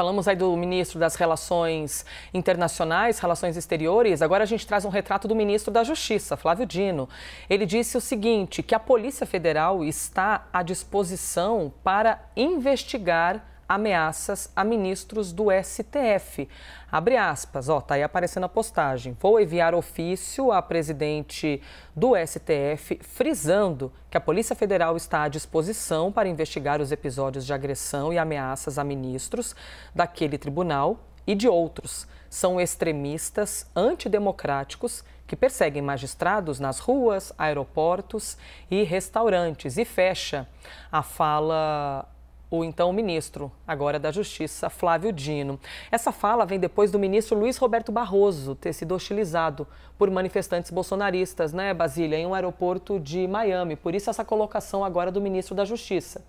Falamos aí do ministro das Relações Internacionais, Relações Exteriores. Agora a gente traz um retrato do ministro da Justiça, Flávio Dino. Ele disse o seguinte: que a Polícia Federal está à disposição para investigar ameaças a ministros do STF. Abre aspas, ó, tá aí aparecendo a postagem. Vou enviar ofício à presidente do STF frisando que a Polícia Federal está à disposição para investigar os episódios de agressão e ameaças a ministros daquele tribunal e de outros. São extremistas antidemocráticos que perseguem magistrados nas ruas, aeroportos e restaurantes. E fecha a fala o então ministro, agora da Justiça, Flávio Dino. Essa fala vem depois do ministro Luiz Roberto Barroso ter sido hostilizado por manifestantes bolsonaristas, né, Basília, em um aeroporto de Miami. Por isso essa colocação agora do ministro da Justiça.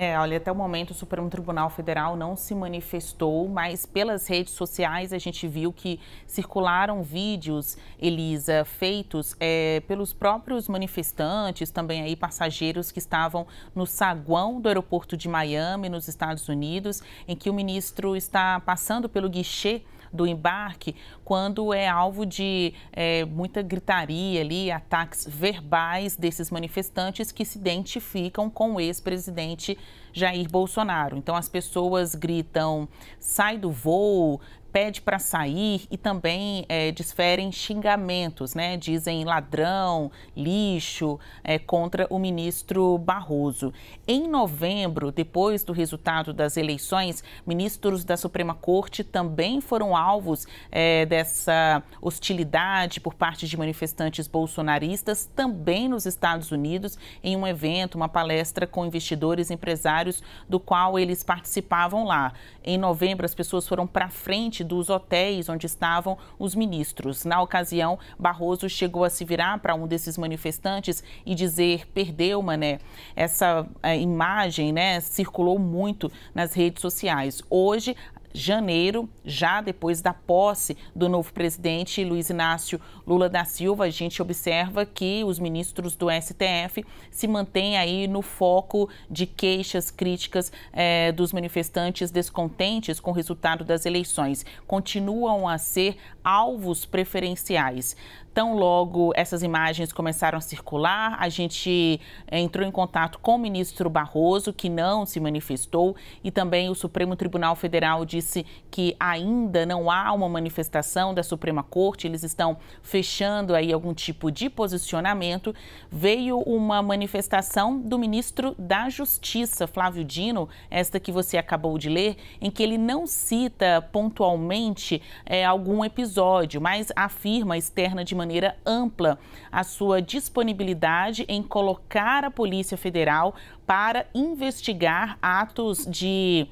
É, olha, até o momento o Supremo Tribunal Federal não se manifestou, mas pelas redes sociais a gente viu que circularam vídeos, Elisa, feitos é, pelos próprios manifestantes, também aí passageiros que estavam no saguão do aeroporto de Miami, nos Estados Unidos, em que o ministro está passando pelo guichê do embarque, quando é alvo de é, muita gritaria ali, ataques verbais desses manifestantes que se identificam com o ex-presidente Jair Bolsonaro. Então as pessoas gritam: sai do voo, pede para sair e também é, desferem xingamentos, né? Dizem ladrão, lixo é, contra o ministro Barroso. Em novembro, depois do resultado das eleições, ministros da Suprema Corte também foram alvos é, dessa hostilidade por parte de manifestantes bolsonaristas, também nos Estados Unidos, em um evento, uma palestra com investidores empresários do qual eles participavam lá. Em novembro, as pessoas foram para frente frente dos hotéis onde estavam os ministros. Na ocasião, Barroso chegou a se virar para um desses manifestantes e dizer: perdeu, Mané. Essa eh, imagem né, circulou muito nas redes sociais. Hoje, janeiro, já depois da posse do novo presidente Luiz Inácio Lula da Silva, a gente observa que os ministros do STF se mantêm aí no foco de queixas, críticas eh, dos manifestantes descontentes com o resultado das eleições. Continuam a ser alvos preferenciais. Então, logo essas imagens começaram a circular, a gente eh, entrou em contato com o ministro Barroso, que não se manifestou, e também o Supremo Tribunal Federal disse que ainda não há uma manifestação da Suprema Corte, eles estão fechando aí algum tipo de posicionamento. Veio uma manifestação do ministro da Justiça, Flávio Dino, esta que você acabou de ler, em que ele não cita pontualmente é, algum episódio episódio, mas afirma externa de maneira ampla a sua disponibilidade em colocar a Polícia Federal para investigar atos de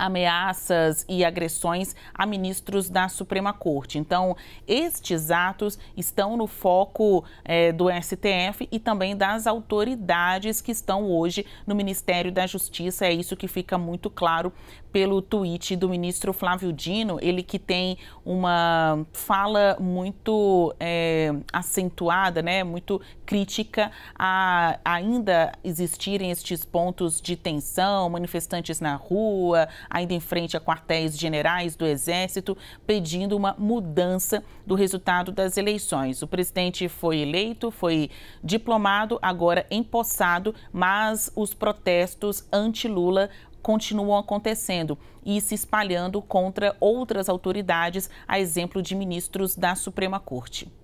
ameaças e agressões a ministros da Suprema Corte. Então, estes atos estão no foco é, do STF e também das autoridades que estão hoje no Ministério da Justiça. É isso que fica muito claro pelo tweet do ministro Flávio Dino, ele que tem uma fala muito é, acentuada, né, muito crítica a ainda existirem estes pontos de tensão, manifestantes na rua, ainda em frente a quartéis generais do Exército, pedindo uma mudança do resultado das eleições. O presidente foi eleito, foi diplomado, agora empossado, mas os protestos anti-Lula continuam acontecendo e se espalhando contra outras autoridades, a exemplo de ministros da Suprema Corte.